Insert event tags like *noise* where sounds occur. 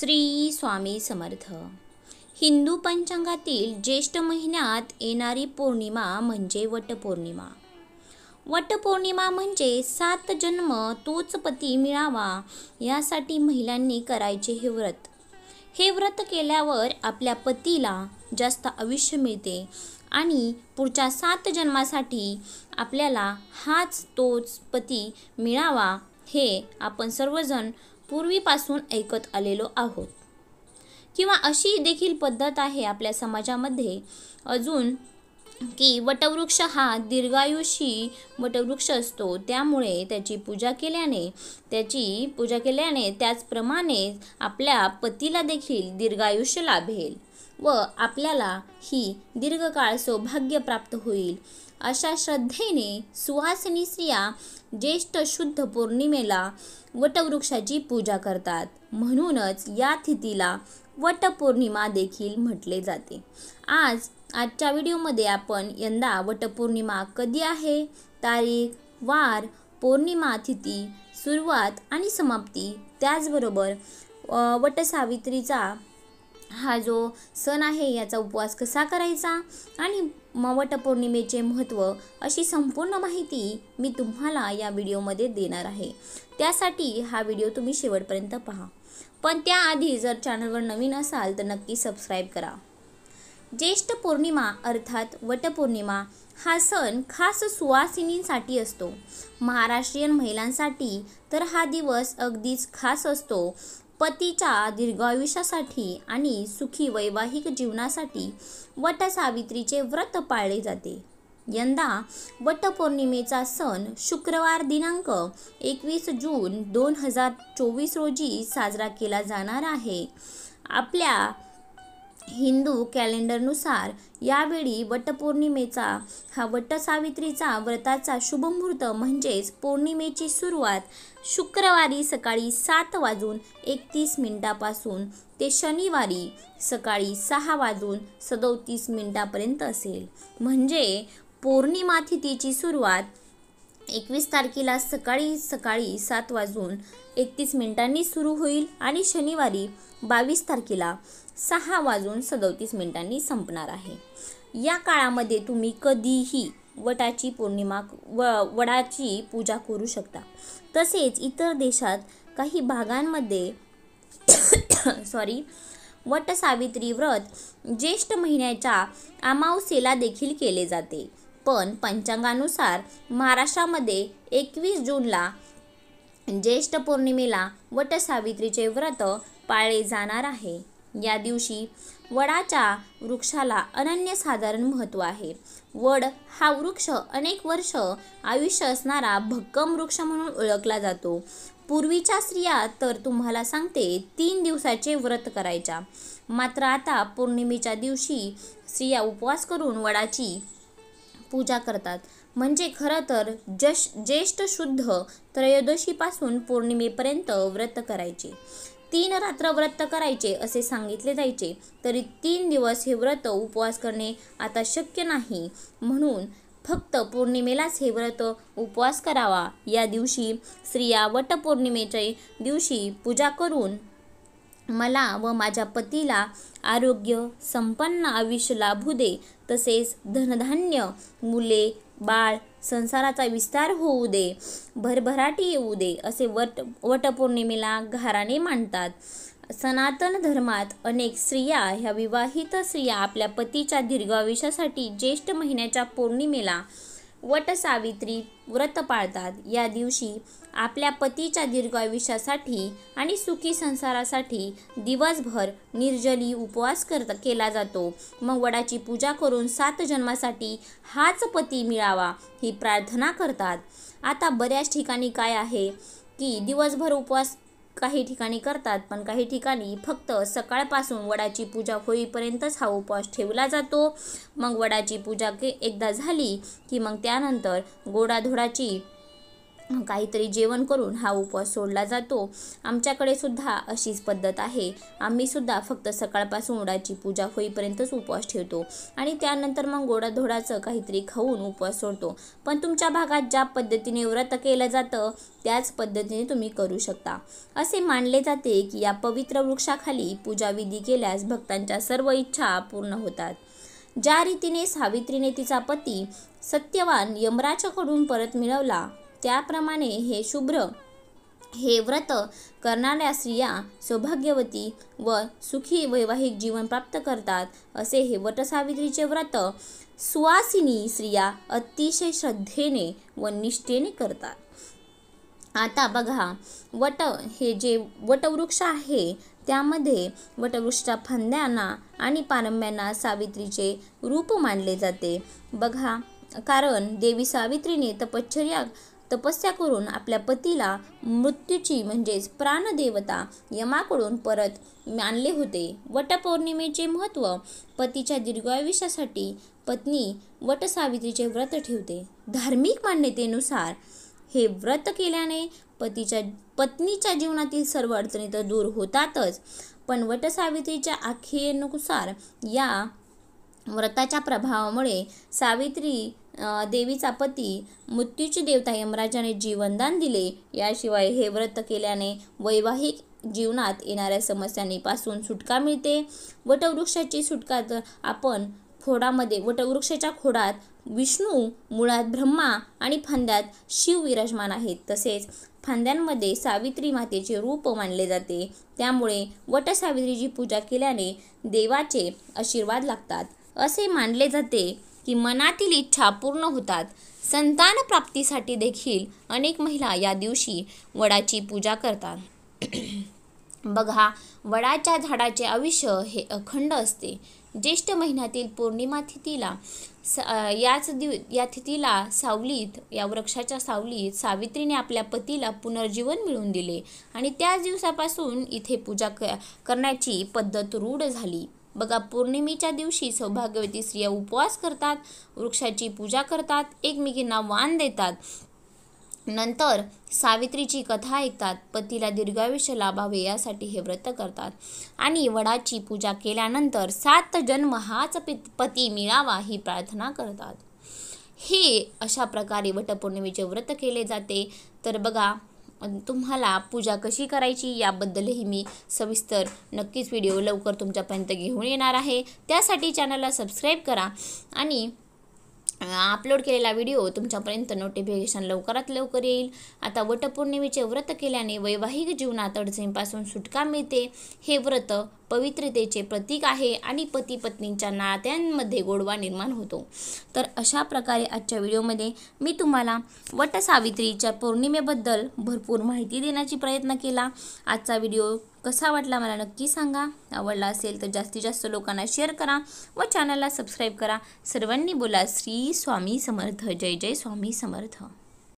श्री स्वामी समर्थ हिंदू पंचांगातील ज्येष्ठ महिन्यात येणारी पौर्णिमा म्हणजे वटपौर्णिमा वटपौर्णिमा म्हणजे सात जन्म तोच पती मिळावा यासाठी महिलांनी करायचे हे व्रत हे व्रत केल्यावर आपल्या पतीला जास्त आयुष्य मिळते आणि पुढच्या सात जन्मासाठी आपल्याला हाच तोच पती मिळावा हे आपण सर्वजण पूर्वीपासून ऐकत आलेलो आहोत किंवा अशी देखील पद्धत आहे आपल्या समाजामध्ये अजून की वटवृक्ष हा दीर्घायुषी वटवृक्ष असतो त्यामुळे त्याची पूजा केल्याने त्याची पूजा केल्याने त्याचप्रमाणे आपल्या पतीला देखील दीर्घायुष्य लाभेल व आपल्याला ही दीर्घकाळ सौभाग्य प्राप्त होईल अशा श्रद्धेने सुहासिनी स्त्रिया ज्येष्ठ शुद्ध पौर्णिमेला वटवृक्षाची पूजा करतात म्हणूनच या तिथीला वटपौर्णिमा देखील म्हटले जाते आज आजच्या व्हिडिओमध्ये आपण यंदा वटपौर्णिमा कधी आहे तारीख वार पौर्णिमा तिथी सुरुवात आणि समाप्ती त्याचबरोबर वटसावित्रीचा हा जो सण आहे याचा उपवास कसा करायचा आणि वटपौर्णिमेचे महत्त्व अशी संपूर्ण माहिती मी तुम्हाला या व्हिडिओमध्ये देणार आहे त्यासाठी हा व्हिडिओ तुम्ही शेवटपर्यंत पहा पण त्याआधी जर चॅनलवर नवीन असाल तर नक्की सबस्क्राईब करा ज्येष्ठ पौर्णिमा अर्थात वटपौर्णिमा हा सण खास सुवासिनींसाठी असतो महाराष्ट्रीयन महिलांसाठी तर हा दिवस अगदीच खास असतो पतीच्या दीर्घायुष्यासाठी आणि सुखी वैवाहिक जीवनासाठी वटसावित्रीचे व्रत पाळले जाते यंदा वटपौर्णिमेचा सण शुक्रवार दिनांक एकवीस जून दोन हजार चोवीस रोजी साजरा केला जाणार आहे आपल्या हिंदू कॅलेंडरनुसार यावेळी वटपौर्णिमेचा हा वटसावित्रीचा व्रताचा शुभमुहूर्त म्हणजेच पौर्णिमेची सुरुवात शुक्रवारी सकाळी सात वाजून एकतीस मिनिटापासून ते शनिवारी सकाळी सहा वाजून सदोतीस मिनिटापर्यंत असेल म्हणजे पौर्णिमा तिथीची सुरुवात एकवीस तारखेला सकाळी सकाळी सात वाजून एकतीस मिनिटांनी सुरू होईल आणि शनिवारी बावीस तारखेला सहा वाजून सदोतीस मिनिटांनी संपणार आहे या काळामध्ये तुम्ही कधीही वटाची पौर्णिमा व वडाची पूजा करू शकता तसेच इतर देशात काही भागांमध्ये सॉरी *coughs* वटसावित्री व्रत ज्येष्ठ महिन्याच्या अमावस्येला देखील केले जाते पण पंचांगानुसार महाराष्ट्रामध्ये एकवीस जूनला ज्येष्ठ पौर्णिमेला वटसावित्रीचे व्रत पाळले जाणार आहे या दिवशी वडाच्या वृक्षाला अनन्यसाधारण महत्व आहे वड हा वृक्ष अनेक वर्ष आयुष्य असणारा भक्कम वृक्ष म्हणून ओळखला जातो पूर्वीच्या स्त्रिया तर तुम्हाला सांगते तीन दिवसाचे व्रत करायच्या मात्र आता पौर्णिमेच्या दिवशी स्त्रिया उपवास करून वडाची पूजा करतात म्हणजे खरं तर जश ज्येष्ठ शुद्ध त्रयोदशीपासून पौर्णिमेपर्यंत व्रत करायचे तीन रात्र व्रत करायचे असे सांगितले जायचे तरी तीन दिवस हे व्रत उपवास करणे आता शक्य नाही म्हणून फक्त पौर्णिमेलाच हे व्रत उपवास करावा या दिवशी स्त्रिया पौर्णिमेच्या दिवशी पूजा करून मला व माझ्या पतीला आरोग्य संपन्न आयुष्य लाभू दे तसेच धनधान्य मुले बाळ संसाराचा विस्तार होऊ दे भरभराटी येऊ दे असे वट वटपौर्णिमेला घाराने मानतात सनातन धर्मात अनेक स्त्रिया ह्या विवाहित स्त्रिया आपल्या पतीच्या दीर्घायुष्यासाठी ज्येष्ठ महिन्याच्या पौर्णिमेला वटसावित्री व्रत पाळतात या दिवशी आपल्या पतीच्या दीर्घायुष्यासाठी आणि सुखी संसारासाठी दिवसभर निर्जली उपवास करत केला जातो मग वडाची पूजा करून सात जन्मासाठी हाच पती मिळावा ही प्रार्थना करतात आता बऱ्याच ठिकाणी काय आहे की दिवसभर उपवास काही ठिकाणी करतात पण काही ठिकाणी फक्त सकाळपासून वडाची पूजा होईपर्यंतच हा उपवास ठेवला जातो मग वडाची पूजा के एकदा झाली की मग त्यानंतर गोडाधोडाची काहीतरी जेवण करून हा उपवास सोडला जातो आमच्याकडे सुद्धा अशीच पद्धत आहे आम्ही सुद्धा फक्त सकाळपासून उडाची पूजा होईपर्यंतच उपवास ठेवतो आणि त्यानंतर मग गोडाधोडाचं काहीतरी खाऊन उपवास सोडतो पण तुमच्या भागात ज्या पद्धतीने व्रत केलं जातं त्याच पद्धतीने तुम्ही करू शकता असे मानले जाते की या पवित्र वृक्षाखाली पूजाविधी केल्यास भक्तांच्या सर्व इच्छा पूर्ण होतात ज्या रीतीने सावित्रीने तिचा पती सत्यवान यमराजाकडून परत मिळवला त्याप्रमाणे हे शुभ्र हे व्रत करणाऱ्या स्त्रिया सौभाग्यवती व सुखी वैवाहिक जीवन प्राप्त करतात असे हे वटसावित्रीचे व्रत सुवासिनी स्त्रिया अतिशय श्रद्धेने व निष्ठेने करतात आता बघा वट हे जे वटवृक्ष आहे त्यामध्ये वटवृक्षा फांद्यांना आणि पारंब्यांना सावित्रीचे रूप मानले जाते बघा कारण देवी सावित्रीने तपश्चर्या तपस्या करून आपल्या पतीला मृत्यूची म्हणजेच प्राणदेवता यमाकडून परत मानले होते वटपौर्णिमेचे महत्त्व पतीच्या दीर्घायुष्यासाठी पत्नी वटसावित्रीचे व्रत ठेवते धार्मिक मान्यतेनुसार हे व्रत केल्याने पतीच्या पत्नीच्या जीवनातील सर्व अडचणी तर दूर होतातच पण वटसावित्रीच्या आख्येनुसार या व्रताच्या प्रभावामुळे सावित्री देवीचा पती मृत्यूची देवता यमराजाने जीवनदान दिले याशिवाय हे व्रत केल्याने वैवाहिक जीवनात येणाऱ्या समस्यांपासून सुटका मिळते वटवृक्षाची सुटका तर आपण खोडामध्ये वटवृक्षाच्या खोडात विष्णू मुळात ब्रह्मा आणि फांद्यात शिव विराजमान आहेत तसेच फांद्यांमध्ये सावित्री मातेचे रूप मानले जाते त्यामुळे वटसावित्रीची पूजा केल्याने देवाचे आशीर्वाद लागतात असे मानले जाते की मनातील इच्छा पूर्ण होतात संतान प्राप्तीसाठी देखील अनेक महिला या दिवशी वडाची पूजा करतात *clears throat* बघा वडाच्या झाडाचे आयुष्य हे अखंड असते ज्येष्ठ महिन्यातील पौर्णिमा तिथीला याच दिव या तिथीला सावलीत या वृक्षाच्या सावलीत सावित्रीने आपल्या पतीला पुनर्जीवन मिळवून दिले आणि त्याच दिवसापासून इथे पूजा क करण्याची पद्धत रूढ झाली बघा पौर्णिमेच्या दिवशी सौभाग्यवती स्त्रिया उपवास करतात वृक्षाची पूजा करतात एकमेकींना वाण देतात नंतर सावित्रीची कथा ऐकतात पतीला दीर्घायुष्य लाभावे यासाठी हे व्रत करतात आणि वडाची पूजा केल्यानंतर सात जन्म हाच पती मिळावा ही प्रार्थना करतात हे अशा प्रकारे वटपौर्णिमेचे व्रत केले जाते तर बघा तुम्हाला पूजा कशी करायची याबद्दलही मी सविस्तर नक्कीच व्हिडिओ लवकर तुमच्यापर्यंत घेऊन येणार आहे त्यासाठी चॅनलला सबस्क्राईब करा आणि अपलोड केलेला व्हिडिओ तुमच्यापर्यंत नोटिफिकेशन लवकरात लवकर येईल आता वटपौर्णिमेचे व्रत केल्याने वैवाहिक जीवनात अडचणीपासून सुटका मिळते हे व्रत पवित्रतेचे प्रतीक आहे आणि पती पत्नींच्या नात्यांमध्ये गोडवा निर्माण होतो तर अशा प्रकारे आजच्या व्हिडिओमध्ये मी तुम्हाला वटसावित्रीच्या पौर्णिमेबद्दल भरपूर माहिती देण्याची प्रयत्न केला आजचा व्हिडिओ कसा वाटला मला नक्की सांगा आवडला असेल तर जास्तीत जास्त लोकांना शेअर करा व चॅनलला सबस्क्राईब करा सर्वांनी बोला श्री स्वामी समर्थ जय जय स्वामी समर्थ